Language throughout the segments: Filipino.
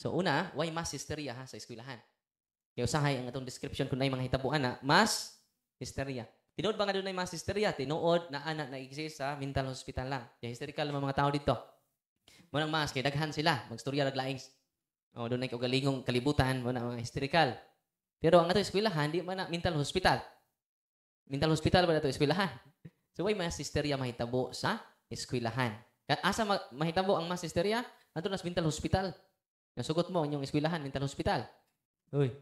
So una, why mass hysteria ha sa eskwelahan? Kay usahay ang atong description kun nay mga hitabuan na mass hysteria. Tinuod ba nga dunay mass hysteria? Tinuod na ana na exist sa mental hospital lang. Kay hysterical ang mga tao dito. Mo nang mas daghan sila, magstorya laglaing. Oh, dunay kog galingong kalibutan mo na mga hysterical. Pero ang ato eskwelahan hindi man na mental hospital. Mental hospital ba ato eskwelahan? So why mass hysteria mahitabo sa eskwelahan? Asa ma- mahitabo ang mass hysteria? na sa mental hospital. Yung sugot mo, yung eskwelahan, mental hospital. Uy.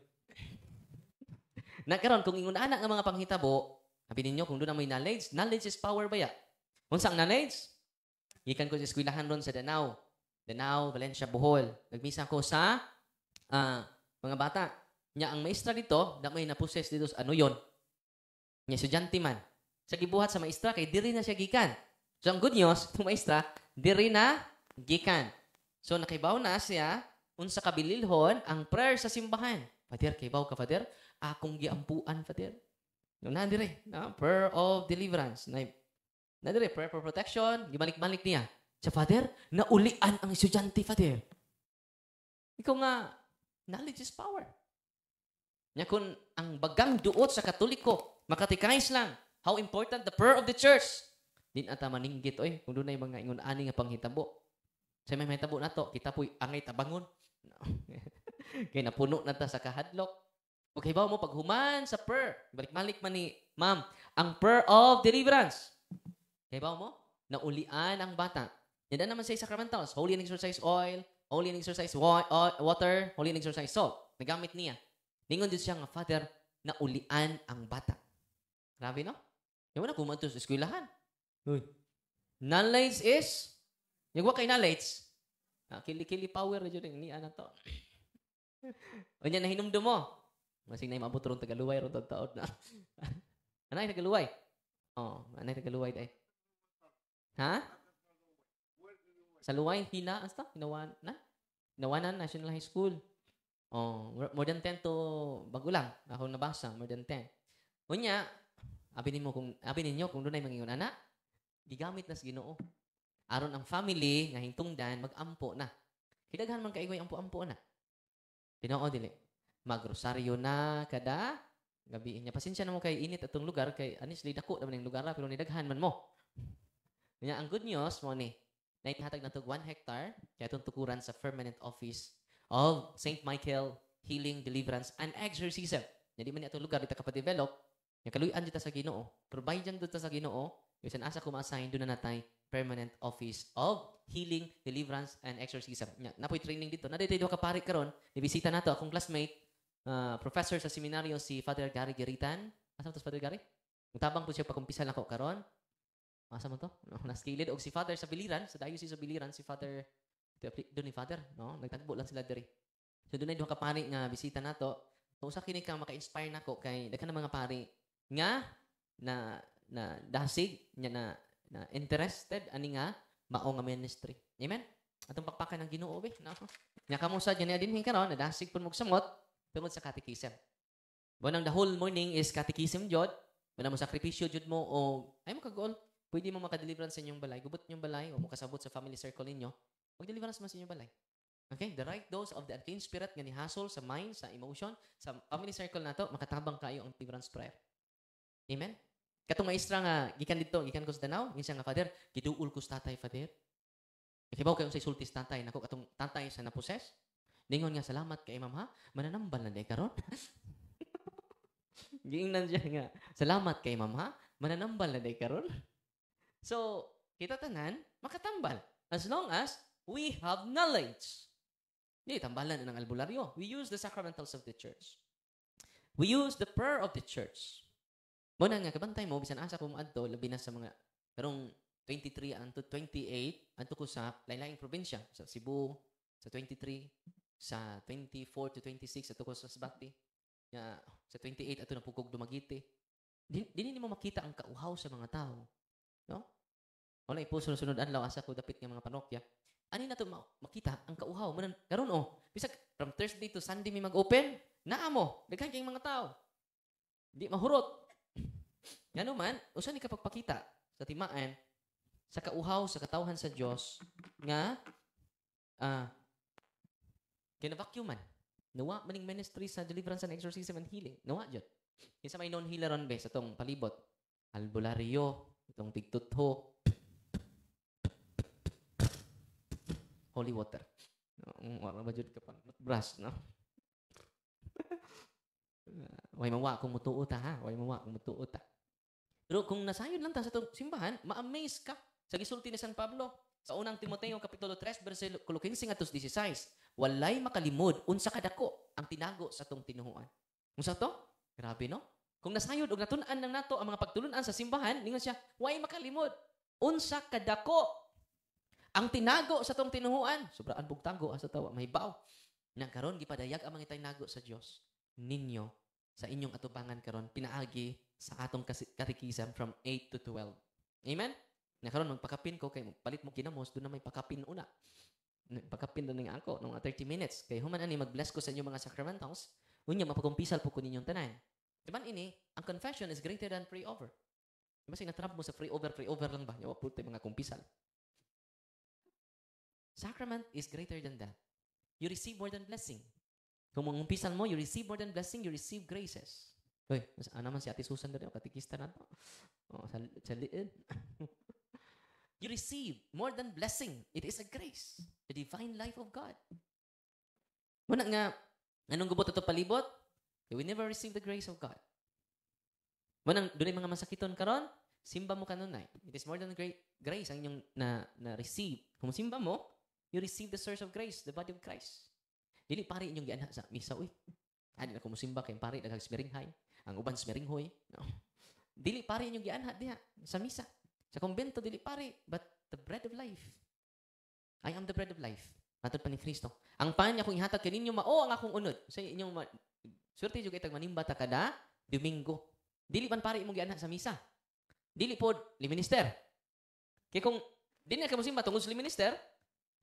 Nagkaroon, kung ingon anak ng mga panghitabo, sabi ninyo, kung doon na may knowledge, knowledge is power ba ya? Unsang knowledge? Gikan ko sa eskwelahan ron sa Danao. Danao, Valencia, Bohol. Nagmisa ko sa uh, mga bata. Nya ang maestra dito, na may naposes dito sa ano yon. Nya estudyante man. Sa gibuhat sa maestra, kay diri na siya gikan. So ang good news, itong maestra, diri na gikan. So nakibaw na siya unsa kabililhon ang prayer sa simbahan. Father, kay ka, Father, akong giampuan, Father. No, dire, no? prayer of deliverance. Na, dire, prayer for protection, gibalik-balik niya. Sa Father, naulian ang estudyante, Father. Ikaw nga, knowledge is power. Nya kun ang bagang duot sa Katoliko, makatikais lang, how important the prayer of the church. Din ata maninggit, oy, kung doon mga ingon-ani nga panghitabo. Sa may mahitabo na to, kita po'y angay tabangon. Kaya napuno na ta sa kahadlok. Okay ba mo paghuman sa prayer? Balik-balik man ni ma'am. Ang prayer of deliverance. Kaya ba mo? Naulian ang bata. Yan na naman sa sacramentals. Holy and exercise oil, holy and exercise water, holy and exercise salt. Nagamit niya. Ningon din siya nga, Father, naulian ang bata. Grabe, no? Yung na kumantos sa eskwelahan. Uy. Knowledge is, yung kay knowledge, Ah, kili-kili power jud ni ana to. Unya na hinumdum mo. Masing nay maabot ron tagaluway ron taod na. anay tagaluway. Oh, anay tagaluway day. Ha? Sa luway hina asta hinawan na. Hinawanan National High School. Oh, more than 10 to bago lang. Ako nabasa, more than 10. Unya, abinin mo kung abinin niyo kung dunay mangingon ana, gigamit nas Ginoo aron ang family nga hingtungdan magampo na. Hidaghan man kaigoy ampo-ampo na. Tinoo dili. Magrosaryo na kada gabi niya. Pasensya na mo kay init atong lugar kay honestly dako naman ang lugar ra pero nidaghan man mo. Nya ang good news mo ni naihatag na tog 1 hectare kay atong tukuran sa permanent office of St. Michael Healing, Deliverance, and Exorcism. Jadi man ni atong lugar dito ka pa-develop. Yung kaluyan dito sa ginoo. Provide dyan dito sa ginoo yung Asa kumasahin doon na natay Permanent Office of Healing, Deliverance, and Exorcism. Nya, napoy training dito. Nadayday ka kapari karon. Nibisita nato akong classmate, uh, professor sa seminaryo si Father Gary Geritan. Asa mo to Father Gary? Mutabang po siya pagkumpisal nako karon. Asa mo to? naskilid og si Father sa Biliran, sa diocese sa Biliran si Father doon ni Father, no? Nagtagbo lang sila diri. So doon ay duha ka nga bisita nato. So sa kini maka-inspire nako kay daghan mga pari nga na na dasig nya na na interested ani nga mao nga ministry. Amen. Atong pagpakan ng Ginoo be. No? Nya kamo sa adin din karon na dasig pun mugsamot tungod sa catechism. Bunang the whole morning is catechism jod. Wala mo sakripisyo jud mo o ay mo kagol. Pwede mo makadeliverance sa inyong balay. Gubot inyong balay o mo kasabot sa family circle ninyo. deliverance mo sa inyong balay. Okay, the right dose of the arcane spirit nga ni nihasol sa mind, sa emotion, sa family circle nato, makatabang kayo ang deliverance prayer. Amen? Katong maestra nga gikan didto, gikan ko sa Danao, minsan nga father, giduol ko sa tatay father. Ikibaw kayo sa isulti tatay, nako katong tatay sa naposes. Ningon nga salamat kay imam ha, mananambal na di karon. Giingnan siya nga, salamat kay imam ha, mananambal na di karon. So, kita tanan, makatambal. As long as we have knowledge. Hindi, tambalan ng albularyo. We use the sacramentals of the church. We use the prayer of the church. Mo na nga kabantay mo bisan asa ko muadto labi na sa mga karong 23 anto 28 anto ko sa lain-laing probinsya sa Cebu sa 23 sa 24 to 26 ato ko sa Sbati nga sa 28 ato na pugog dumagite din din makita ang kauhaw sa mga tao no wala ipo sunod-sunod adlaw asa ko dapit nga mga panokya ani nato ma- makita ang kauhaw man karon oh bisag from Thursday to Sunday mi mag-open naa mo daghan mga tao di mahurot Ngano man, usa ni kapagpakita sa timaan sa kauhaw sa katawhan sa Dios nga ah uh, kinabakyuman. Nawa maning ministry sa deliverance and exorcism and healing. Nawa jud. Kinsa may non healer on base, tong palibot. Albularyo, itong tigtutho. Holy water. Wala ba jud ka pa? Brush, no? Way mawa kung mutuo ha. Way mawa kung mutuo ta. Pero kung nasayod lang ta sa itong simbahan, ma-amaze ka sa gisulti ni San Pablo. Sa unang Timoteo Kapitulo 3, versikulo 15 atos 16, Walay makalimod unsa kadako ang tinago sa itong tinuhuan. Unsa to? Grabe no? Kung nasayod og natun-an nang nato ang mga pagtulunan sa simbahan, ningon siya, way makalimod unsa kadako ang tinago sa tong tinuhuan. Sobraan bugtago ah, sa tawa mahibaw. Nang karon gipadayag ang mga tinago sa Dios ninyo sa inyong atubangan karon pinaagi sa atong katikisam from 8 to 12. Amen? Nakaroon, magpakapin ko kay palit mo kinamos, doon na may pakapin una. Pakapin na ning ako nung 30 minutes. Kay human ani magbless ko sa inyo mga sacramentals, unya mapagumpisal po ko ninyong tanan. Diba ini, ang confession is greater than free over. Diba trap mo sa free over, free over lang ba? Yawa po mga kumpisal. Sacrament is greater than that. You receive more than blessing. Kung mangumpisal mo, you receive more than blessing, you receive graces. Uy, naman si Ate Susan doon, katikista na to. Oh, sa, sa liid. you receive more than blessing. It is a grace. The divine life of God. Muna nga, anong gubot ito palibot? We never receive the grace of God. Muna, doon mga masakiton karon simba mo kanon na. It is more than great grace ang inyong na, na receive. Kung simba mo, you receive the source of grace, the body of Christ. Dili pari inyong gianha sa misa, uy. Adi na kumusimba kay pare high. Ang uban sa meringhoy. No? Dili pare inyong gianha diha sa misa. Sa kumbento dili pare, but the bread of life. I am the bread of life. Matod pa ni Kristo. Ang pan niya kung ihatag kaninyo mao ang akong unod. Sa inyong ma- Surti jud itag manimba ta kada Domingo. Dili man pare imong gianha sa misa. Dili pod minister. Kay kung din na ka mosimba tungod sa minister,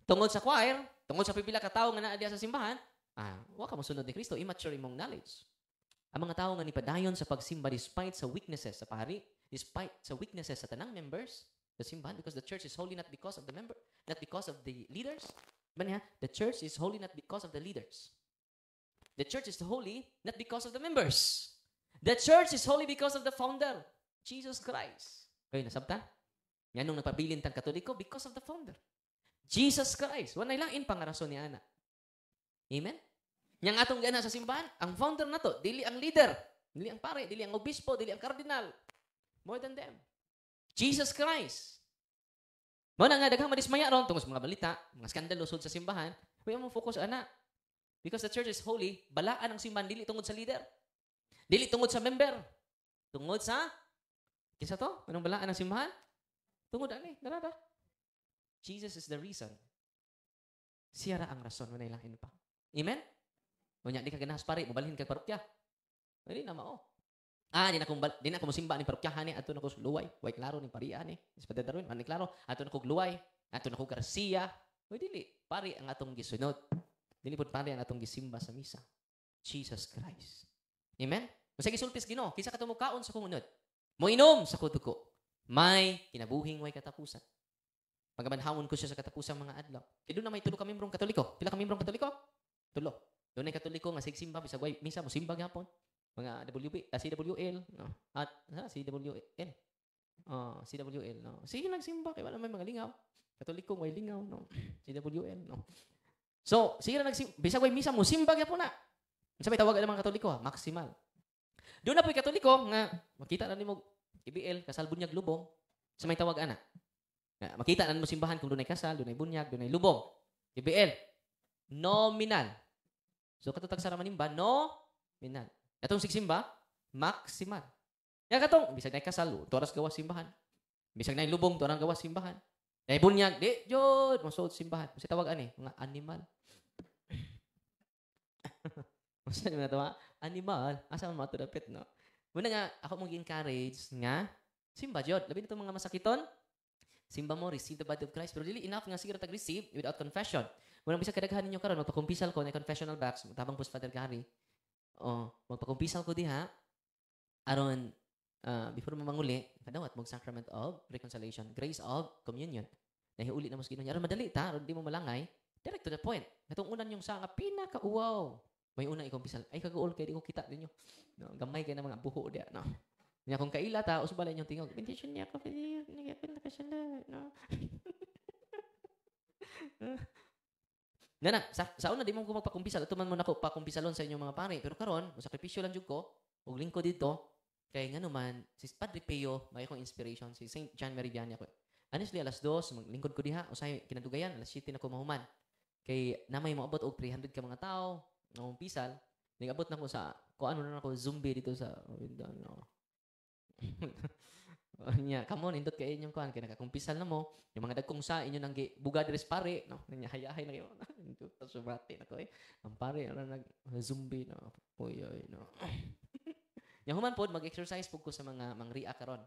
tungod sa choir, tungod sa pipila ka tawo nga naa sa simbahan, ah, wa ka sunod ni Kristo, immature imong knowledge. Ang mga tao nga nipadayon sa pagsimba despite sa weaknesses sa pari, despite sa weaknesses sa tanang members, the simbahan because the church is holy not because of the member, not because of the leaders. Diba niya? The church is holy not because of the leaders. The church is holy not because of the members. The church is holy because of the founder, Jesus Christ. Kayo nasabta? Yan nung napabilin tang katoliko because of the founder. Jesus Christ. Wala lang in pangarason ni Ana. Amen? Yang atong gana sa simbahan, ang founder na to, dili ang leader, dili ang pare, dili ang obispo, dili ang kardinal. More than them. Jesus Christ. Mao na nga daghang madismaya ron tungod sa mga balita, mga skandalo sa simbahan. Huwag mo focus ana. Because the church is holy, balaan ang simbahan dili tungod sa leader. Dili tungod sa member. Tungod sa Kinsa to? Anong balaan ang simbahan? Tungod ani, narada. Jesus is the reason. Siya ra ang rason, wala ilang pa. Amen? Unya di ka ganahas pare, mobalhin kag parokya. Ini eh, na mao. Ah, di na kumbal, di na ko mosimba ni parokya ani ato na ko luway, way klaro ni paria ni. Ispada darwin man klaro, ato na ko luway, ato na ko Garcia. Uy dili, pare ang atong gisunod. Dili pud pare ang atong gisimba sa misa. Jesus Christ. Amen? Masa gisultis Gino, kisa ka tumukaon sa kumunod. Moinom sa kutuko. May kinabuhing way katapusan. Pagamanhawon ko siya sa katapusang mga adlaw. Kaya doon na may tulo ka membrong katoliko. Pila ka membrong katoliko? Tulo. Doon ay katoliko nga sigsimba bisag way misa mo simba gapon. Mga WB, uh, ah, CWL, no. At ha, CWL. Ah, uh, CWL, no. Sige nagsimba kay wala may mga lingaw. Katoliko way lingaw, no. CWL, no. So, sige na nagsimba bisag way misa mo simba gyapon na. Sa may tawag ang mga katoliko ha, maksimal. Doon na po katoliko nga makita na nimo IBL kasalbon niya lubong sa may tawag ana. Makita na mo simbahan kung dunay kasal, dunay bunyag, dunay lubong. IBL nominal So sa tagsara ba? no minan. Katong simba? maksimal. Ya katong bisa naik kasal toras gawas simbahan. bisa naik lubong toras gawas simbahan. Naik bunyak, di masuk masuk simbahan. bisa tawag ane, mga animal. masa ni tawa animal. Asa man matud no. Muna nga ako mong encourage nga simba jod labi nito mga masakiton simba mo, receive the body of Christ. Pero dili enough nga siguro tag-receive without confession. Murang bisag kadaghan ninyo karon magpakumpisal ko na confessional box tabang post Father Gary. Oh, magpakumpisal ko diha aron uh, before mamanguli kadawat mong sacrament of reconciliation, grace of communion. Nahiuli na mo sa Ginoo aron madali ta aron di mo malangay. Direct to the point. Katong unan yung sa nga pinakauwaw. May una ikumpisal. Ay kaguol kay di ko kita ninyo. No, gamay kay na mga buho diha, no. Niya kung kaila ta, usbala inyong tingog. Bendition niya ako, bendition niya ako, no. Ah na na, sa, sa una di mo ko magpakumpisal. Atuman mo nako ko pakumpisalon sa inyong mga pare. Pero karon, sakripisyo lang jud ko. Ug lingko dito. Kay nga naman, si Padre Pio, may akong inspiration. Si St. John Meridiani ako. Honestly, alas dos, maglingkod ko diha. Usay, kinadugayan, alas 7 na ko mahuman. Kay namay mo abot og 300 ka mga tao. Nung pisal, nagabot na ko sa, ko ano na ako, zombie dito sa, oh, Nya, kamo nindot kay inyong kuan kay nakakumpisal na mo, yung mga dagkong sa inyo nang buga deres pare, no. Nya hayahay na kayo. Indot ta subati na ko eh. Ang pare ano nag zombie no. Puyoy no. Nya human pod mag-exercise pud ko sa mga mangria karon.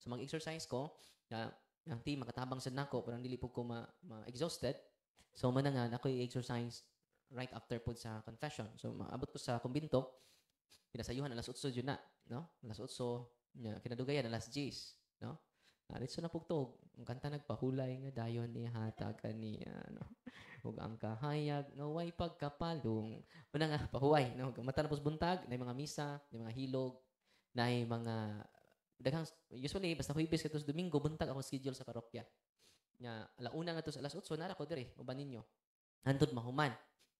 So mag-exercise ko na ang team makatabang sa nako pero dili pud ko ma, ma exhausted. So manangan ako i-exercise right after pod sa confession. So maabot ko sa kumbinto. Pinasayuhan alas 8 jud na, no? Alas 8 nya kinadugayan alas 10, no? Naritso ah, na pugtog, ang kanta nagpahulay nga dayon ni hata kaniya, no? Ug ang kahayag nga way pagkapalong. Una nga pahuway, no? Mata buntag, nay mga misa, nay mga hilog, nay mga daghang usually basta huibis katos domingo buntag ako schedule sa parokya. Nya alauna nga to alas 8 na ko dire, uban ninyo. Hantod mahuman,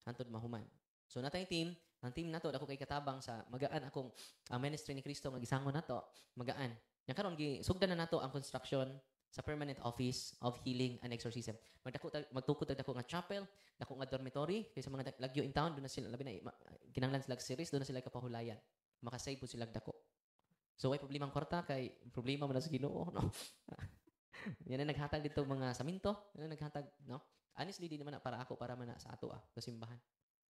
hantod mahuman. So natay team ang team nato dako kay katabang sa magaan akong uh, ministry ni Kristo nga gisangon nato magaan nya karon gi sugdan na nato ang construction sa permanent office of healing and exorcism magdako magtukod dako nga chapel dako nga dormitory kay sa mga lagyo in town do na sila labi na kinanglan sila series do na sila kapahulayan makasave po sila dako so way problema ang kwarta kay problema man sa Ginoo no yan na naghatag dito mga saminto yan na naghatag no honestly di naman na para ako para man na sa ato ah sa simbahan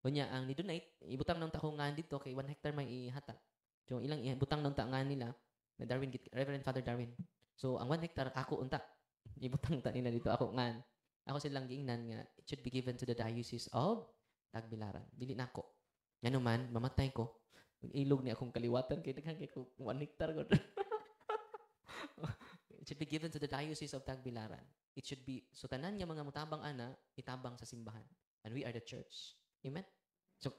Kunya, ang ni-donate, ibutang ng tako nga dito, kay one hectare may ihata. So, ilang ibutang ng tako nga nila, na Darwin, Reverend Father Darwin. So, ang one hectare, ako unta. Ibutang ta nila dito, ako nga. Ako silang giingnan nga, it should be given to the diocese of Tagbilaran. Dili na ako. Ano man, mamatay ko. Ilog ni akong kaliwatan, kay naghangay ko one hectare ko. it should be given to the diocese of Tagbilaran. It should be, so tanan nga mga mutabang ana, itabang sa simbahan. And we are the church. Amen? So,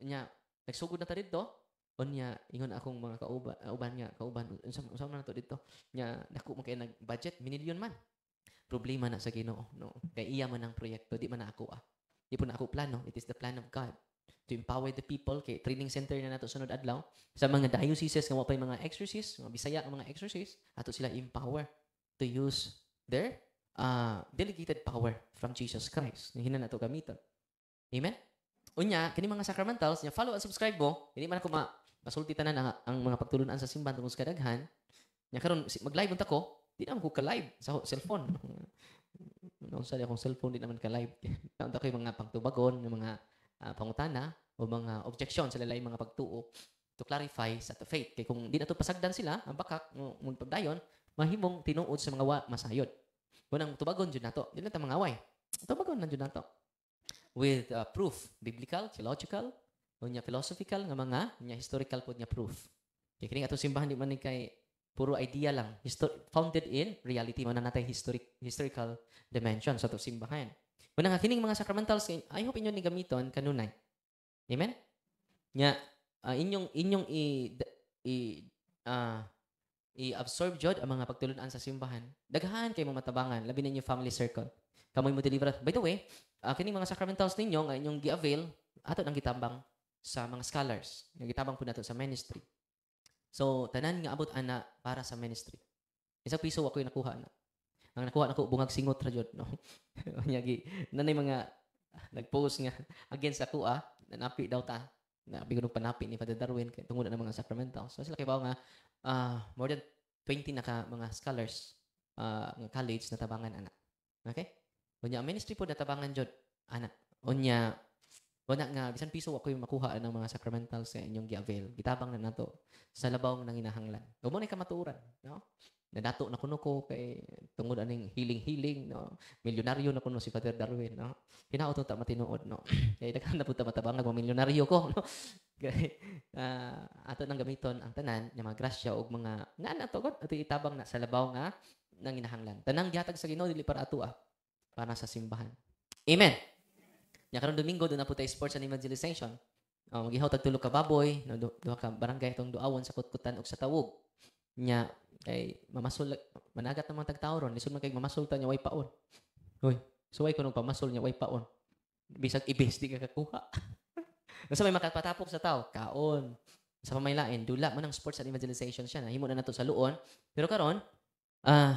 nya, nagsugod na ta dito, o niya, ingon akong mga kauban, uh, uban kauban, unsa unsa man to dito, niya, naku, man nag-budget, minilyon man. Problema na sa ginoo, no? Kay iya man ang proyekto, di man na ako ah. Di po na ako plano, it is the plan of God to empower the people kay training center na nato sunod adlaw sa mga dioceses nga wapay mga exorcists mga bisaya ang mga exorcists ato sila empower to use their uh, delegated power from Jesus Christ na hina nato gamitan amen unya kini mga sacramentals nya follow and subscribe mo dili man ko ma masulti tanan ang, ang mga pagtulunan sa simbahan tungod sa kadaghan nya karon mag-live unta ko di na ko ka-live sa cellphone unsa di akong cellphone di naman ka-live unta ko mga pagtubagon ng mga uh, pangutana o mga objection sa lalay mga pagtuo to clarify sa the faith kay kung di na to pasagdan sila ang bakak mo pagdayon mahimong tinuod sa mga wa, masayod ang tubagon jud nato dili na ta mga away tubagon na jud nato with uh, proof, biblical, theological, o philosophical nga mga, niya historical pod niya proof. Kaya kini atong simbahan di man ni kay puro idea lang, Histo- founded in reality man natay historic historical dimension sa atong simbahan. Muna nga kining mga sacramentals eh, I hope inyo ni gamiton kanunay. Amen. Nya uh, ah, inyong inyong i i uh, i-absorb jud ang mga pagtulon-an sa simbahan. Daghan kay mo matabangan labi na inyong family circle. Kamoy mo deliver. By the way, uh, kining mga sacramentals ninyo nga inyong gi-avail ato nang gitambang sa mga scholars nga gitambang po nato sa ministry. So tanan nga abot ana para sa ministry. Isa piso ako yung nakuha na. Ang nakuha nako bungag singot ra jud no. Unya nanay mga nagpost nga against ako ah, nanapi daw ta. Napi kuno panapi ni Father Darwin kay tungod na mga sacramental. So sila kay bawo nga uh, more than 20 na ka mga scholars uh, nga college na tabangan ana. Okay? Unya, ministry po natabangan jud anak. Unya, wala nga, bisan piso ako yung makuha ng mga sacramentals sa inyong gi-avail. Gitabang na nato sa labaw ng inahanglan. Huwag mo na kamaturan. No? Nadato na kuno ko kay tungod aning healing-healing. No? Milyonaryo na kuno si Father Darwin. No? Hinautong ta matinuod. No? Kaya daghan na po ta matabang nagmamilyonaryo ko. No? uh, ato nang gamiton ang tanan ng mga grasya o mga na na to, ato itabang na sa labaw nga nang inahanglan. Tanang gihatag sa Ginoo dili para ato ah para sa simbahan. Amen. Nya karon Domingo do na po tayo sports and evangelization. Uh, magihaw tag tulo ka baboy, no, duha ka barangay tong duawon sa kutkutan ug sa tawog. Nya ay mamasul managat naman tag tawron, lisod man kay mamasulta ta nya way paon. Hoy, suway ko nung pamasul nya way paon. Bisag ibes di ka kakuha. Nasa may makapatapok sa tao, kaon. Sa pamaylain, dula man ang sports and evangelization siya na himo na nato sa luon. Pero karon, ah uh,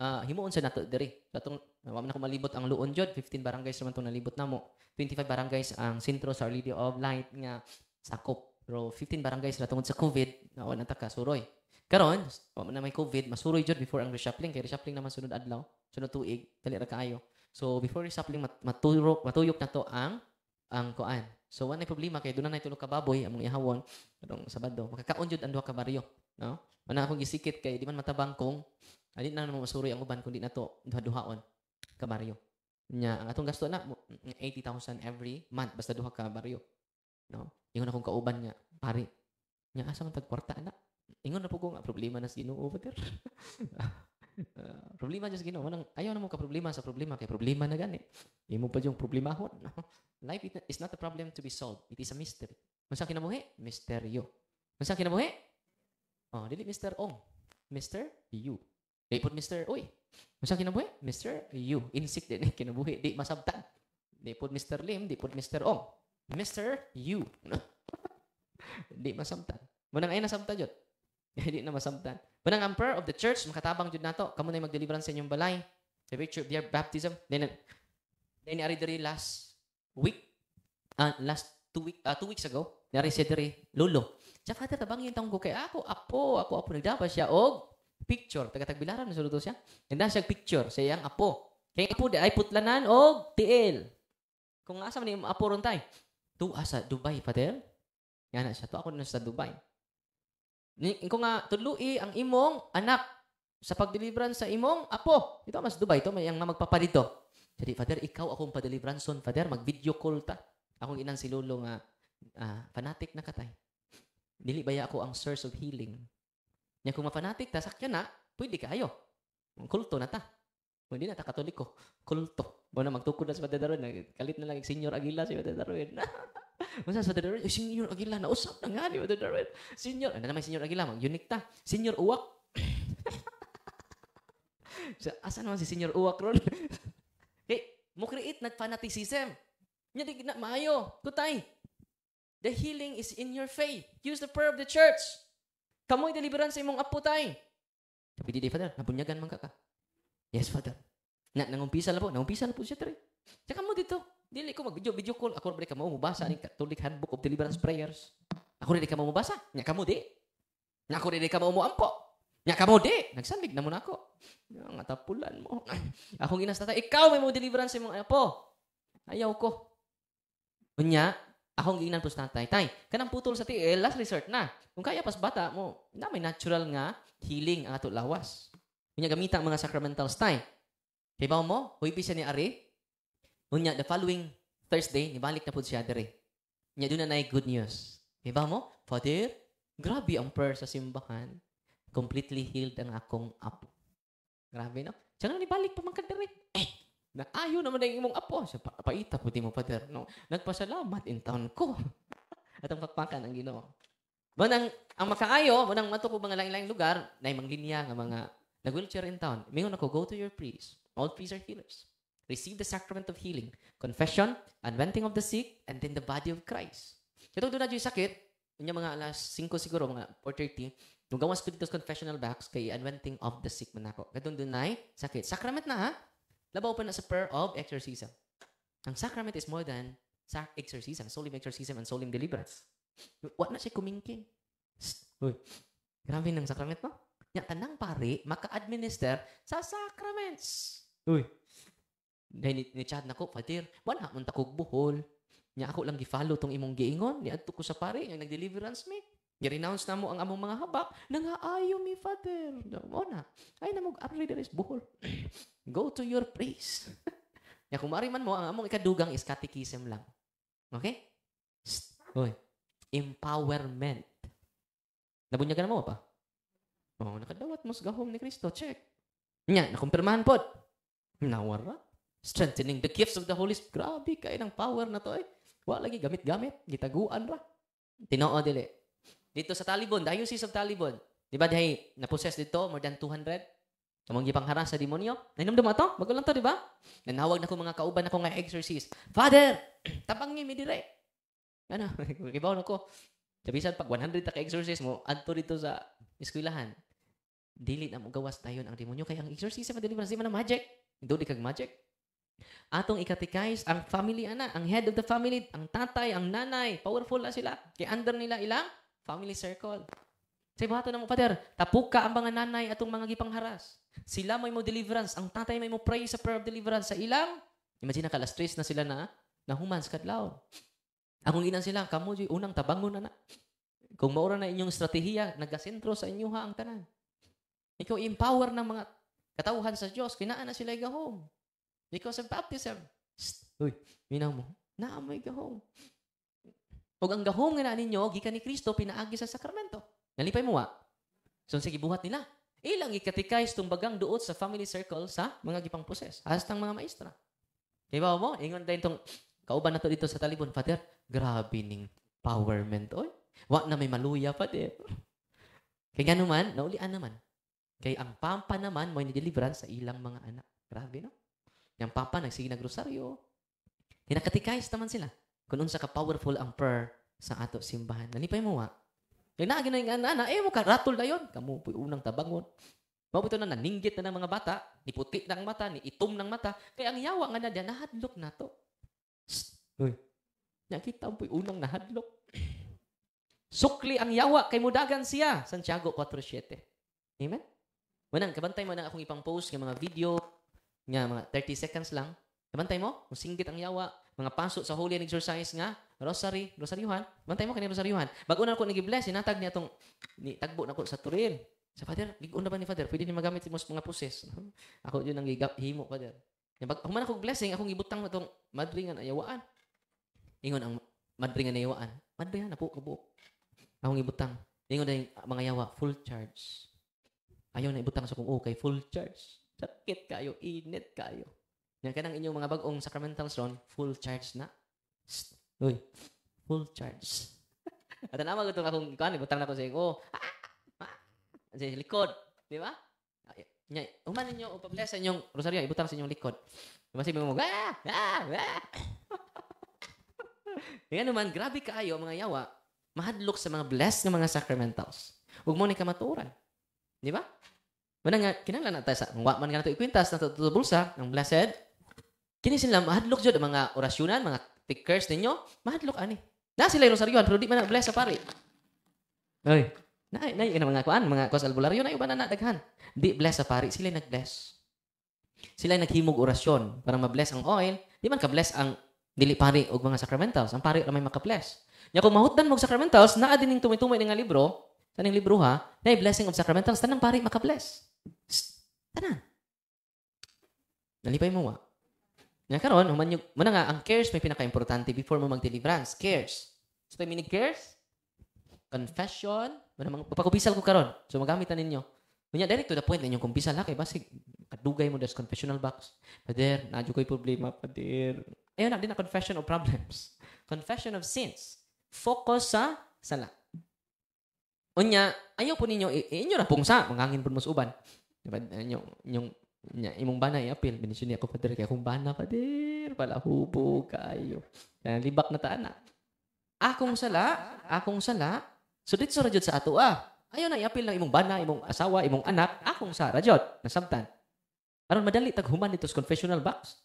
uh, himuon sa nato diri. Datong wa na ko malibot ang luon jud, 15 barangays naman tong nalibot namo. 25 barangays ang sentro sa Our of Light nga sakop. Pero 15 barangays ra tungod sa COVID, na wala ta kasuroy. Karon, wa na may COVID, masuroy jud before ang reshuffling kay reshuffling naman sunod adlaw, sunod tuig, dali ra kaayo. So before reshuffling matuyok matuyok na to ang ang kuan. So wala problema kay doon na natulog ka baboy among ihawon kadong Sabado. Makakaon jud ang duha ka baryo, no? Wala akong gisikit kay di man matabangkong Ani na namo masuroy ang uban kundi nato duha-duhaon ka kabaryo. Nya ang atong gasto na 80,000 every month basta duha ka baryo. No? Ingon akong kauban nga pare. Nya asa man tag na. Ingon na po ko nga problema na sa Ginoo pater. uh, ah, problema just Ginoo nang ayaw na mo ka problema sa problema kay problema na gani. Imo pa yung problemahon. No? Life is not a problem to be solved. It is a mystery. Unsa kinabuhi? Misteryo. Unsa kinabuhi? Oh, dili Mr. Ong. Mr. You. Dipod Mr. Uy, Masa kinabuhi? Mr. You. Insik din. Kinabuhi. Di masabtan. Di po Mr. Lim. Di po Mr. Ong. Mr. You. di masamtan. Munang ay nasamtan jud. di na masamtan. Munang ang prayer of the church, makatabang jud nato. Kamu na magdeliverance sa inyong balay. The picture of their baptism. Then, then ari diri last week. Uh, last two, week, uh, two weeks ago. Nari si diri, Lolo. Sa father, tabang yung tango kay ako, apo, ako, apo, nagdaba siya. Og, picture tagatagbilaran na sulod siya enda siya picture sa iyang apo kay apo di ay putlanan og tiil kung asa man apo ron tay tu asa Dubai pater nga na siya to ako na sa Dubai ni ko nga tudlui ang imong anak sa pagdelibran sa imong apo ito mas Dubai to may ang magpapadito jadi father ikaw akong padelibran son father mag video call ta akong inang si lolo nga uh, fanatic na katay dili baya ako ang source of healing Nya kung mapanatik ta sakya na, pwede kayo. Kulto na ta. Hindi na ta katoliko. Kulto. Mo na magtukod na sa Padre Darwin. Kalit na lang Senior agila si Padre Darwin. Unsa sa Padre Darwin? Senior agila, na usap na nga ni Padre Darwin. Senior, ano naman Senior agila, Mag unique ta. Senior Uwak. so, asa naman si Senior Uwak ron? hey, mo create nag fanaticism. Nya di na maayo. Kutay. The healing is in your faith. Use the prayer of the church. Kamu Kamo'y deliveran sa imong apo tay. Sabi di Father, nabunyagan man ka ka. Yes, Father. Na, nangumpisa na po. Nangumpisa na po siya, tre. Saka mo dito. Dili ko mag-video call. Ako rin ka mo mubasa ni Catholic Handbook of Deliverance Prayers. Ako rin ka mo mubasa. Nya ka mo di. Nya ako rin ka mo umuampo. Nya ka mo di. Nagsalig na muna ako. Ang atapulan mo. Akong inas na Ikaw may mo deliverance sa mga apo. Ayaw ko. Unya, Akong giingnan pus tatay, tay, kanang putol sa tiil, last resort na. Kung kaya pas bata mo, na may natural nga healing ang ato lawas. Unya gamita ang mga sacramentals tay. Kay ba mo, huy siya ni Ari. Unya the following Thursday, nibalik na pud siya dire. Unya doon na nay good news. Kay ba mo, Father, grabe ang prayer sa simbahan. Completely healed ang akong apo. Grabe no? Siya nga nibalik pa man kadiri. Eh, na ayo naman na imong apo sa pa, paita pud mo pader no nagpasalamat in town ko at ang pakpakan ang Ginoo manang ang makaayo manang mato ko mga lain lain lugar na manglinya nga mga nag wheelchair in town mingon nako go to your priest all priests are healers receive the sacrament of healing confession unventing of the sick and then the body of Christ do na dunay sakit unya mga alas 5 siguro mga 4:30 30 nung gawas pud confessional box kay unventing of the sick man ako kadong dunay sakit sacrament na ha Labaw pa na sa prayer of exorcism. Ang sacrament is more than sac exorcism, solemn exorcism, and solemn deliverance. Wa na siya kumingking. Uy, grabe ng sacrament, no? Nya tanang pari, maka-administer sa sacraments. Uy, dahil ni, ni Chad nako, Fatir, wala mong buhol. Nya ako lang gifollow tong imong giingon, ni adto ko sa pari, nga nag-deliverance me. Girenounce na mo ang among mga habak, nang haayo mi Father. Mo na, ay namog apri there is buhol. Go to your priest. ya kumari man mo, ang among ikadugang is catechism lang. Okay? Oy, empowerment. Nabunyagan mo pa? Oh, nakadawat mo sa gahom ni Kristo. Check. Nya, nakumpirmahan po. Nawara. Strengthening the gifts of the Holy Spirit. Grabe kay ng power na to eh. Wala lagi gamit-gamit. Gitaguan ra. Tinoo dili dito sa Talibon, diocese of Talibon. Di ba na-possess dito more than 200? Kamong gipangharas sa demonyo. Nainom Nainumdum ato? Magulang to, di ba? Nanawag na ko mga kauban ako nga exorcist. Father, tapangin mi dire. Ano, gibaw na ko. Tabisan pag 100 ta ka exorcist mo, adto dito sa eskwelahan. Dili na mo gawas tayon ang demonyo kay ang exorcist sa dili man sa na magic. di kag magic. Atong ikatikays ang family ana, ang head of the family, ang tatay, ang nanay, powerful na sila. Kay under nila ilang family circle. Sa ibahato na mo, Father, tapok ka ang mga nanay atong mga gipangharas. Sila may mo deliverance. Ang tatay may mo pray sa prayer of deliverance. Sa ilang, imagine na kalastres na sila na, na humans kadlaw. Akong inan sila, kamo unang tabangon na na. Kung maura na inyong strategiya, nagasentro sa inyo ha ang tanan. Ikaw empower ng mga katauhan sa Diyos, kinaan na sila home. Because of baptism. Psst, uy, minaw mo, naamoy home. Og ang gahom nga na ninyo gikan ni Kristo pinaagi sa sakramento. Nalipay mo wa. So sige buhat nila. Ilang ikatikay tong bagang duot sa family circle sa mga gipang poses. Hastang mga maestra. Kay ba mo ingon dayon tong kauban nato dito sa talibon, Father. Grabe ning powerment. oy. Wa na may maluya, Father. Kay ganun man, naulian naman. Kay ang pampa naman mo ni deliverance sa ilang mga anak. Grabe no? Yang papa nagsige nagrosaryo. Oh. Kinakatikais naman sila kung unsa ka powerful ang prayer sa ato simbahan. Nalipay mo wa. Kay naa gyud nga ana, eh mo ka rattle dayon. Kamo puy unang tabangon. Mao na naninggit na ng mga bata, niputi na ang mata, ni itom ng mata. Kay ang yawa nga na diyan nahadlok na to. Uy. Nakita mo puy unang nahadlok. Sukli ang yawa kay mudagan siya. Santiago 4:7. Amen. Manang kabantay mo nang akong ipang-post ng mga video nga mga 30 seconds lang. Kabantay mo, kung singgit ang yawa, mga paso sa holy and exercise nga rosary, rosaryuhan. Bantay mo kani rosaryuhan. Bago na ko nagi-bless, sinatag niya tong ni tagbo na ko sa turil. Sa father, gigun na ba ni father? Pwede ni magamit mo mga puses. ako yun ang himo father. Yung pag human ako blessing, akong ibutang na tong madringan ayawaan. Ingon ang madringan ayawaan. Madringan na po kabuok. Akong ibutang Ingon na yung mga yawa, full charge. Ayaw na ibutang sa kung okay oh, full charge. Sakit kayo, init kayo. Ngayon kanang inyong mga bagong sacramentals ron, full charge na. Psst, uy, full charge. At naman ito akong kuan, gutang na ko sa iyo. Oh, ah, ah, ah, sa likod, di ba? Ah, Ngayon, humanin niyo o pabless sa inyong rosaryo, ibutang sa inyong likod. Kasi mo mag ah, ah, ah. Yan naman, grabe kaayo mga yawa, mahadlok sa mga blessed ng mga sacramentals. Huwag mo ni kamaturan. Di ba? Manang nga, kinala na tayo sa, wak man ka na ito ikwintas, natutubulsa, ang blessed Kini sila mahadlok jud mga orasyonan, mga tickers ninyo, mahadlok ani. Na sila yung rosaryohan pero di man bless sa pare. Oy. Na na yung mga kuan, mga kuas albularyo na iba na daghan. Di bless sa pare, sila nag-bless. Sila naghimog orasyon para ma-bless ang oil, di man ka-bless ang dili pare og mga sacramentals. Ang pare ra may maka-bless. Nya kung mahutdan mo og sacramentals, naa din ning tumitumay ning libro, taning libro ha, na blessing of sacramentals tanang pare maka-bless. Tanan. Nalipay mo wa. Nga karon human yung muna nga ang cares may pinaka-importante before mo magdeliverance, cares. So tayo mini cares, confession, muna mang papakubisal ko karon. So magamit na ninyo. Kunya direct to the point ninyo kung bisal kay basig kadugay mo das confessional box. Pader, nadyo ko'y problema, pader. Ayun na din na confession of problems. Confession of sins. Focus sa sala. Unya, ayaw po ninyo, inyo na pungsa, mangangin po mas uban. Diba, yung, yung nya imong bana i-appeal binisyon niya ko padir kay akong bana padir pala hubo kayo kaya libak na taana akong sala akong sala so dito sa sa ato ah ayaw na i-appeal ng imong bana imong asawa imong anak akong sa radyot nasabtan aron madali taghuman nito sa confessional box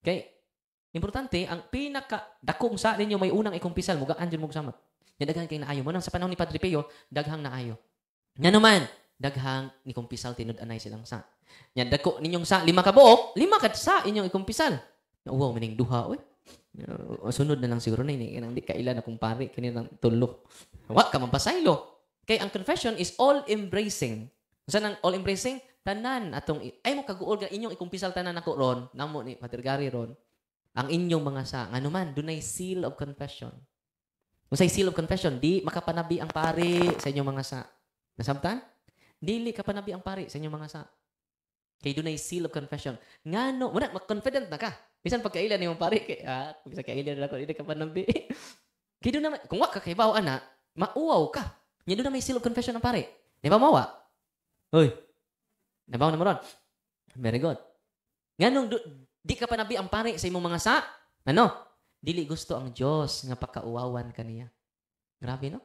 kay importante ang pinaka dakong sa ninyo may unang ikumpisal mo gaan jud mo sama nya daghan kay naayo mo nang sa panahon ni Padre Pio daghang naayo nya naman daghang ni kumpisal tinud-anay silang sa Nya dako ninyong sa lima ka buok, lima ka sa inyong ikumpisal. Wow, maning duha oi. Uh, sunod na lang siguro na ini kanang di kaila na kung pare kini nang tulo. Wa ka man pasaylo. Kay ang confession is all embracing. Unsa nang all embracing? Tanan atong ay mo kaguol ga inyong ikumpisal tanan ako ron, namo ni Father Gary ron. Ang inyong mga sa ano man dunay seal of confession. Unsay seal of confession? Di makapanabi ang pare sa inyong mga sa. Nasamtan? Dili panabi ang pare sa inyong mga sa. Kay dunay seal of confession. Ngano, wala confident na ka. Bisan pagkaila ni mong pare kay ah, bisan kaila na ako, hindi ka pa nambi. kay do na kung wa ka kay bawa ana, mauaw ka. Nya do na may seal of confession ang pare. Di ba mawa? Hoy. Nabaw na mo ron. Very good. Nganong do, di ka pa nabi ang pare sa imong mga sa ano? Dili gusto ang Dios nga pakauwawan kaniya. Grabe no?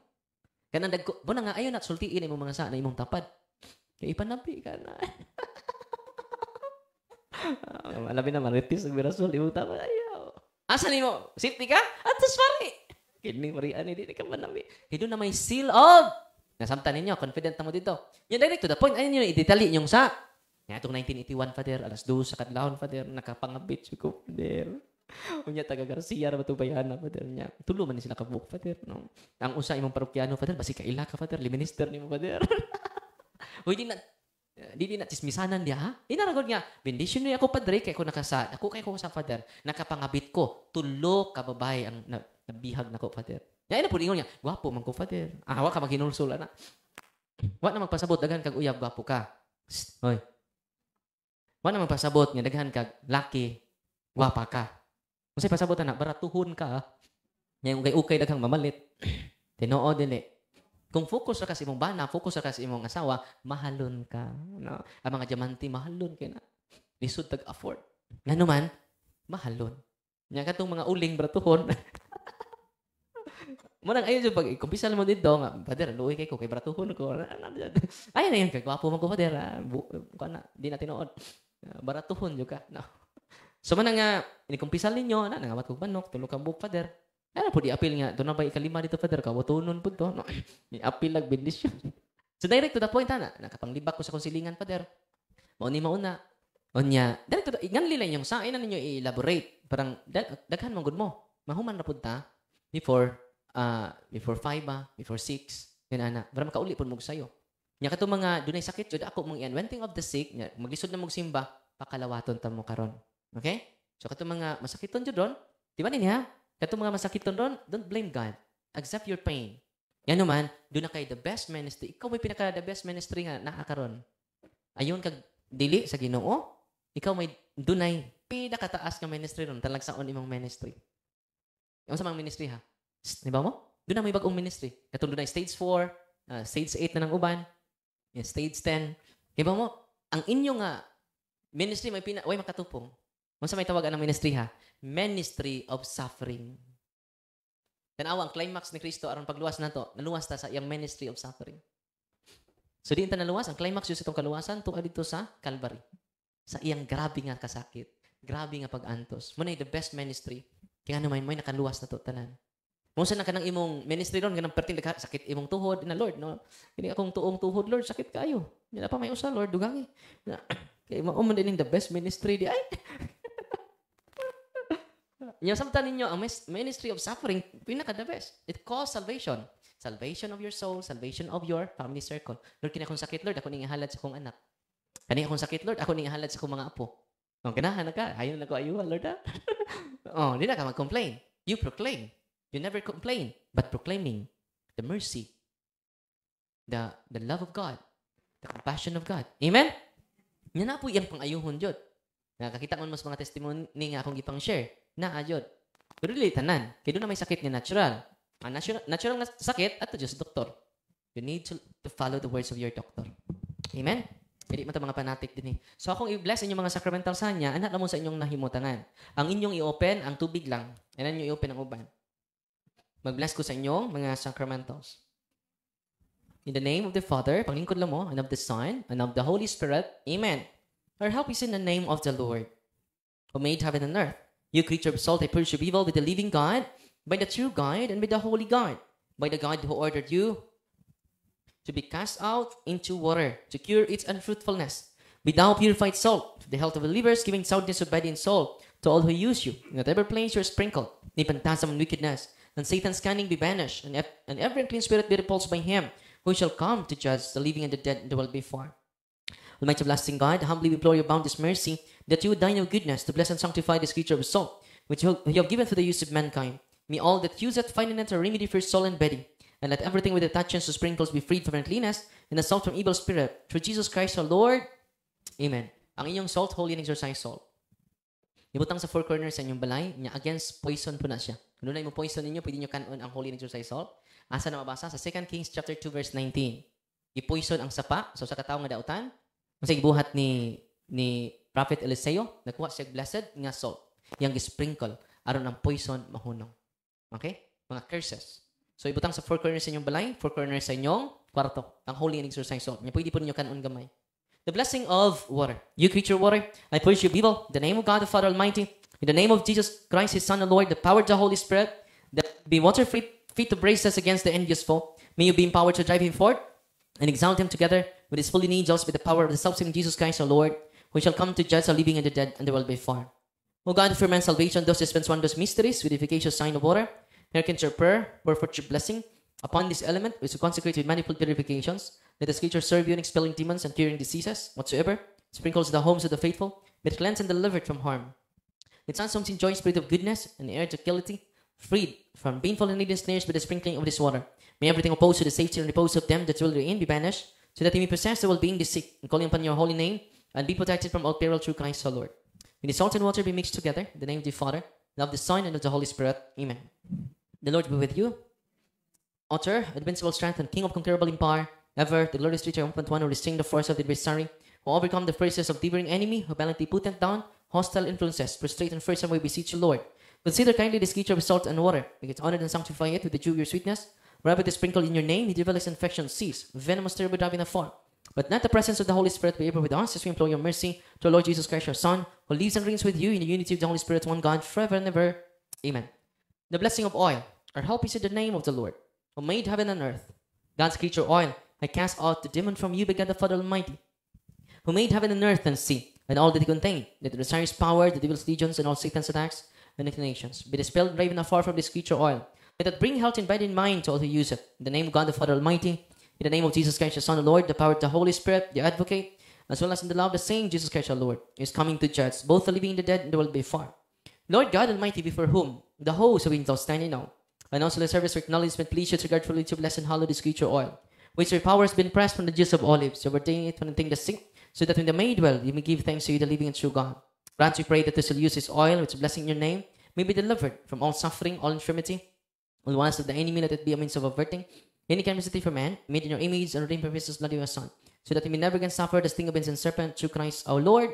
Kanang dagko, bo nga ayo na sultiin imong mga sa na imong tapad. Kay ipanabi ka na. Malabi naman, retis ng birasol, ibuta mo, ayaw. Asa ni mo? Safety ka? Atas pari. Kini marian ah, ni di ka manami. Hidun na may seal of. Oh. Nasamtan ninyo, confident na mo dito. Yan direct to the point. Ayun yun, i-detali yung sa. Nga itong 1981, Father, alas 2 sa kadlawon, Father, nakapangabit ko, Father. Unya taga Garcia matubayan na father niya. Tulo man ni sila kabuk father no. Ang usa imong parokyano father basi kaila ka father, liminister mo, father. Uy hindi na dili na tismisanan dia ha inaragod nga bendisyon ni ako padre kay ko nakasa ako kay ko sa father nakapangabit ko tulo ka babae ang na, nabihag nako father ya ina pud ingon niya gwapo man ko father awa ah, ka maghinulsol ana wa na magpasabot daghan kag uyab gwapo ka hoy wa na magpasabot nga daghan kag laki gwapa ka unsay pasabot ana baratuhon ka ha nya okay ukay daghang mamalit tinuod dili kung focus ka sa imong bana, focus ka sa imong asawa, mahalon ka. No? Ang mga diamante, mahalon ka na. Lisod tag-afford. Nga ano naman, mahalon. Nya katong mga uling bratuhon. Murang ayo jud pag kumpisal mo dito nga pader luoy kay ko kay bratuhon ko. Ano, ano, Ay na yan kagwapo man ko pader. Ah, na, di na tinuod. Ah, Baratuhon jud ka. No. So man nga uh, ikumpisal ninyo na nangamat kog manok tulo kang buk pader. Ano ah, po di appeal nga, doon na ba ikalima dito father ka, watunon po to. No? appeal lag bendisyon. So direct to the point ana, nakapanglibak ko sa konsilingan father. mo ni mauna. Onya, direct to the, ngan lila yung sa ina ninyo i-elaborate. Parang daghan mong good mo. Mahuman na punta before uh, before 5 ba, before 6. Yan ana, para makauli pud mo sayo. Nya kato mga dunay sakit jud ako mong inventing of the sick, nya maglisod na mong simba, pakalawaton ta mo karon. Okay? So kato mga masakiton jud ron, di ba niya? Kato mga masakit ron, don't blame God. Accept your pain. Yan naman, doon na kay the best ministry. Ikaw may pinaka the best ministry nga nakakaroon. Ayon kag dili sa Ginoo, ikaw may dunay pinakataas nga ministry ron talagsaon imong ministry. Yung sa mga ministry ha. Di ba mo? Doon na may bagong ministry. Katong na stage 4, uh, ah, stage 8 na ng uban, stage 10. Di ba mo? Ang inyo nga ministry may pina, way makatupong. Unsa may tawagan ang ministry ha? Ministry of suffering. Tanaw ang climax ni Kristo aron pagluwas nato, naluwas ta sa iyang ministry of suffering. So di ta naluwas ang climax jud sa kaluwasan to dito sa Calvary. Sa iyang grabe nga kasakit, grabe nga pagantos. Mo the best ministry. Kaya ano may may nakaluwas nato tanan. Musa na kanang imong ministry ron ganang perting sakit imong tuhod na Lord no. Kini akong tuong tuhod Lord sakit kayo. Dili pa may usa Lord dugangi. Na kay mao man the best ministry di ay. Yung samta ninyo, ang ministry of suffering, pinaka the best. It calls salvation. Salvation of your soul, salvation of your family circle. Lord, kini akong sakit, Lord, ako ning halad sa kong anak. Kani akong sakit, Lord, ako ning halad sa kong mga apo. Oh, ganahan na ka. Hayo na ko ayuwa, Lord. Ha? oh, hindi na ka mag-complain. You proclaim. You never complain, but proclaiming the mercy, the the love of God, the compassion of God. Amen? Yan na po yung pangayuhon Diyod. Nakakita mo mas mga testimony nga akong ipang-share na ayod. Pero dili tanan. Kay doon na may sakit nga natural. Ang ah, natural, natural nga sakit at just doktor. You need to, to follow the words of your doctor. Amen? Dili man mga fanatic din eh. So akong i-bless inyong mga sacramental sa niya, anak mo sa inyong nahimutangan. Ang inyong i-open, ang tubig lang. Anan nyo i-open ang uban. Mag-bless ko sa inyong mga sacramentals. In the name of the Father, panglingkod lang mo, and of the Son, and of the Holy Spirit. Amen. Our help is in the name of the Lord, who made heaven and earth. You creature of salt, I purge you evil with the living God, by the true God, and with the holy God, by the God who ordered you to be cast out into water to cure its unfruitfulness. Without purified salt, the health of the giving soundness of body and soul to all who use you. In whatever place you are sprinkled, the phantasm and wickedness, and Satan's cunning be banished, and, and every unclean spirit be repulsed by him, who shall come to judge the living and the dead in the world before. Almighty blessing God, humbly we implore your boundless mercy that you would deign your goodness to bless and sanctify this creature of soul, which you have given for the use of mankind. May all that use it find an enter remedy for soul and body, and let everything with attachments to sprinkles be freed from uncleanness and assault from evil spirit. Through Jesus Christ our Lord. Amen. Ang inyong salt, holy and exercise salt. Ibutang sa four corners sa inyong balay, niya against poison po na siya. Kung nunay mo poison ninyo, pwede nyo kanon ang holy and exercise salt. Asa na mabasa? Sa 2 Kings chapter 2 verse 19. Gipoison ang sapa, so sa katawang nga dautan, Masig buhat ni ni Prophet Eliseo, nakuha siya blessed nga salt, yang gisprinkle aron ang poison mahunong. Okay? Mga curses. So ibutang sa four corners sa inyong balay, four corners sa inyong kwarto, ang holy and exercise salt. Nya pwede po ninyo kanon gamay. The blessing of water. You creature water, I purge you people, the name of God the Father Almighty, in the name of Jesus Christ, His Son, the Lord, the power of the Holy Spirit, that be water free, feet to brace us against the envious foe. May you be empowered to drive him forth and exalt him together with his holy angels with the power of the subsequent Jesus Christ our Lord, who shall come to judge the living and the dead and the world before. O God, for man's salvation, those dispense those mysteries with the efficacious sign of water, hear your prayer, pour forth your blessing upon this element, which you consecrate with manifold purifications. Let the scripture serve you in expelling demons and curing diseases whatsoever, sprinkles the homes of the faithful, may cleansed and delivered from harm. Let something enjoy spirit of goodness and air to quality, freed from painful and needless snares by the sprinkling of this water. May everything opposed to the safety and repose of them that dwell therein be banished, so that they may possess the well-being the sick, and calling upon your holy name, and be protected from all peril through Christ our Lord. May the salt and water be mixed together, in the name of the Father, and of the Son, and of the Holy Spirit. Amen. The Lord be with you. Author, invincible strength, and King of conquerable empire, ever the glorious teacher triumphant one who restrained the force of the adversary, who overcome the forces of devouring enemy, who valiantly put down hostile influences, prostrate and first we beseech you, Lord. Consider kindly this creature of salt and water, make it honored and sanctify it with the dew of your sweetness, whereby they sprinkle in your name, the devilish infection cease, venomous terrible would in the form. But not the presence of the Holy Spirit be able with us as we implore your mercy to our Lord Jesus Christ, your Son, who lives and reigns with you in the unity of the Holy Spirit, one God, forever and ever. Amen. The blessing of oil, our help is in the name of the Lord, who made heaven and earth. God's creature oil, I cast out the demon from you, begat the Father Almighty, who made heaven and earth and sea, and all that they contain, that the desirous power, the devil's legions, and all Satan's attacks and inclinations, be dispelled and afar from this creature oil May that bring health and bread in mind to all who use it. In the name of God the Father Almighty, in the name of Jesus Christ, the Son, the Lord, the power of the Holy Spirit, the Advocate, as well as in the love of the same Jesus Christ, our Lord, is coming to judge both the living and the dead in the world before. Lord God Almighty, before whom the hosts of angels standing now, and also the service for acknowledgement, please should regardfully to bless and hallow this creature oil, which your power has been pressed from the juice of olives, overtaining it when the sick, so that when the made well, you may give thanks to you, the living and true God. Grant we pray that this will use this oil, which blessing your name, may be delivered from all suffering, all infirmity, with one of the enemy, let it be a means of averting any kind for man, made in your image and redeemed from Jesus, blood of your Son, so that we never again suffer the sting of instant serpent through Christ our Lord.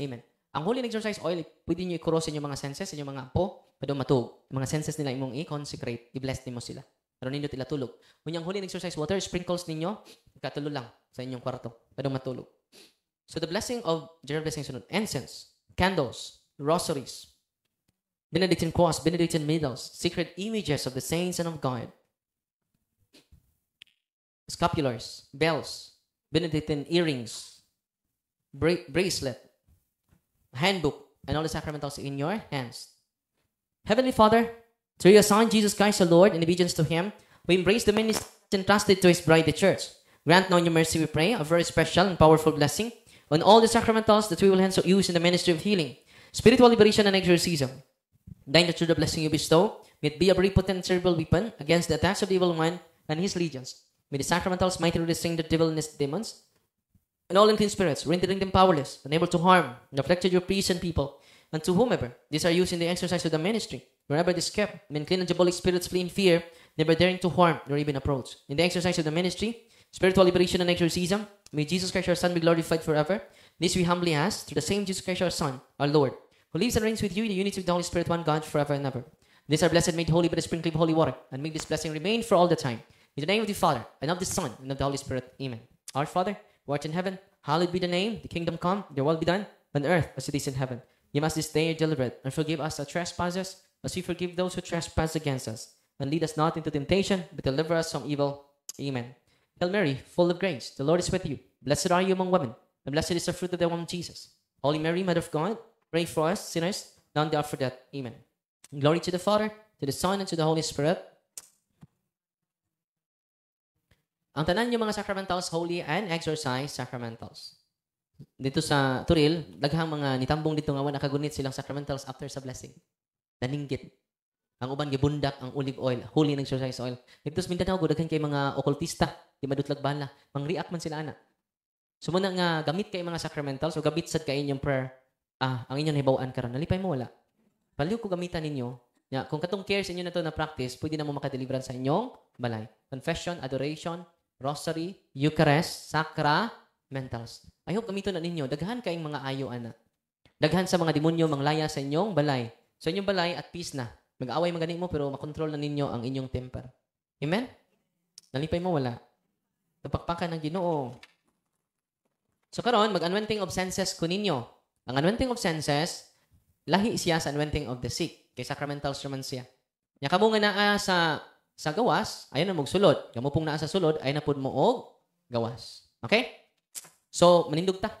Amen. Ang holy exercise oil, pwede nyo i-cross sa inyong mga senses, sa inyong mga apo, pwede matulog. mga senses nila imong i-consecrate, i-bless nimo sila. Pero ninyo tila tulog. Kung yung holy exercise water, sprinkles ninyo, katulo lang sa inyong kwarto. Pwede matulog. So the blessing of general blessing sunod, incense, candles, rosaries, Benedictine cross, Benedictine medals, sacred images of the saints and of God, scapulars, bells, Benedictine earrings, bra- bracelet, handbook, and all the sacramentals in your hands. Heavenly Father, through your Son Jesus Christ, the Lord, in obedience to Him, we embrace the ministry entrusted to His bride, the Church. Grant now your mercy, we pray, a very special and powerful blessing on all the sacramentals that we will hence use in the ministry of healing, spiritual liberation, and exorcism. Dine the through the blessing you bestow, may it be a very potent terrible weapon against the attacks of the evil one and his legions. May the sacramentals mightily restrain the devil and his demons, and all unclean spirits, rendering them powerless, unable to harm and afflict your priests and people, and to whomever these are used in the exercise of the ministry. Wherever they kept, may unclean and diabolic spirits flee in fear, never daring to harm nor even approach. In the exercise of the ministry, spiritual liberation and exorcism, may Jesus Christ our Son be glorified forever. This we humbly ask through the same Jesus Christ our Son, our Lord who lives and reigns with you in the unity of the Holy Spirit, one God, forever and ever. These are blessed, made holy by the sprinkling of holy water, and make this blessing remain for all the time. In the name of the Father, and of the Son, and of the Holy Spirit. Amen. Our Father, who art in heaven, hallowed be the name, the kingdom come, Thy will be done, on earth as it is in heaven. Give us this day our deliberate, and forgive us our trespasses, as we forgive those who trespass against us. And lead us not into temptation, but deliver us from evil. Amen. Hail Mary, full of grace, the Lord is with you. Blessed are you among women, and blessed is the fruit of thy womb, Jesus. Holy Mary, Mother of God, Pray for us, sinners, now and the hour for death. Amen. Glory to the Father, to the Son, and to the Holy Spirit. Ang tanan yung mga sacramentals, holy and exercise sacramentals. Dito sa Turil, daghang mga nitambong dito nga wala kagunit silang sacramentals after sa blessing. Naninggit. Ang uban gibundak ang olive oil, holy and exercise oil. Dito sa Mindanao, gudaghan kay mga okultista, di madutlag bala, mang-react man sila ana. So nga gamit kay mga sacramentals o gabit sad kay inyong prayer ah, ang inyong nahibawaan karon nalipay mo wala. Paliw ko gamitan ninyo. Ya, kung katong cares inyo na to na practice, pwede na mo makadeliveran sa inyong balay. Confession, adoration, rosary, eucharist, sacra, mentals. I hope gamito na ninyo. Daghan kayong mga ayo, ana. Daghan sa mga demonyo, manglaya sa inyong balay. Sa inyong balay, at peace na. Mag-away magani mo, pero makontrol na ninyo ang inyong temper. Amen? Nalipay mo, wala. Napakpakan ng ginoo. So karon mag-unwenting of senses ko ninyo. Ang anointing of senses, lahi siya sa anointing of the sick. Kay sacramental sermons siya. Nya kamo nga naa sa sa gawas, ayon na magsulod. Kamo pong naa sa sulod, ay na pud mo og gawas. Okay? So, manindog ta.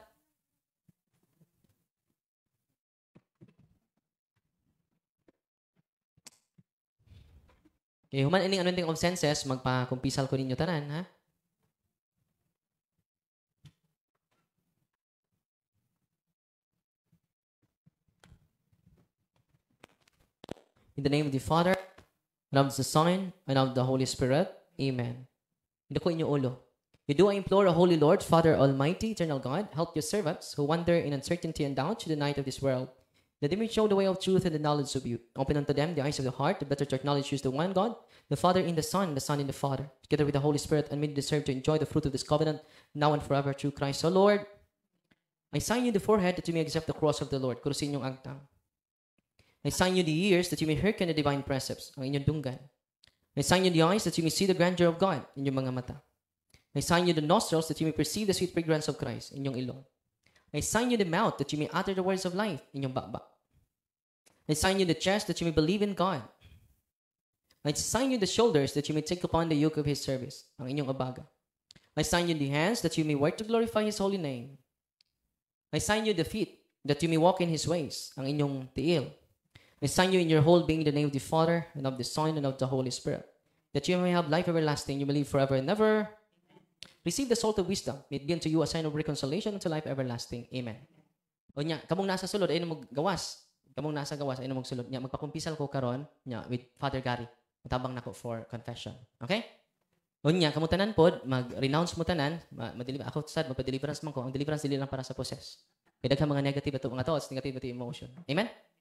Okay, human ining anointing of senses, magpakumpisal ko ninyo tanan, ha? In the name of the Father, and of the Son, and of the Holy Spirit. Amen. Hinduko inyo ulo. You do, I implore, O Holy Lord, Father Almighty, eternal God, help your servants who wander in uncertainty and doubt to the night of this world. That they may show the way of truth and the knowledge of you. Open unto them the eyes of the heart, better to acknowledge you as the one God, the Father in the Son, the Son in the Father, together with the Holy Spirit, and may they deserve to enjoy the fruit of this covenant, now and forever, through Christ, O Lord. I sign you the forehead that you may accept the cross of the Lord. Kurusin yung agtang. I sign you the ears that you may hear the divine precepts, ang inyong dunggan. I sign you the eyes that you may see the grandeur of God, inyong mga mata. I sign you the nostrils that you may perceive the sweet fragrance of Christ, inyong ilong. I sign you the mouth that you may utter the words of life, inyong baba. I sign you the chest that you may believe in God. I sign you the shoulders that you may take upon the yoke of His service, ang inyong abaga. I sign you the hands that you may work to glorify His holy name. I sign you the feet that you may walk in His ways, ang inyong tiil. Ensign you in your whole being in the name of the Father, and of the Son, and of the Holy Spirit, that you may have life everlasting, you may live forever and ever. Receive the salt of wisdom. May it be unto you a sign of reconciliation unto life everlasting. Amen. O niya, kamong nasa sulod, ayun gawas. Kamong nasa gawas, ayun sulod. Niya, magpakumpisal ko karon niya, with Father Gary. Matabang nako for confession. Okay? O niya, kamo tanan pod, mag-renounce mo tanan, madili ako sad magpa-deliverance man ko. Ang deliverance dili lang para sa process. Kay daghang mga negative ato mga thoughts, negative ato emotion. Amen?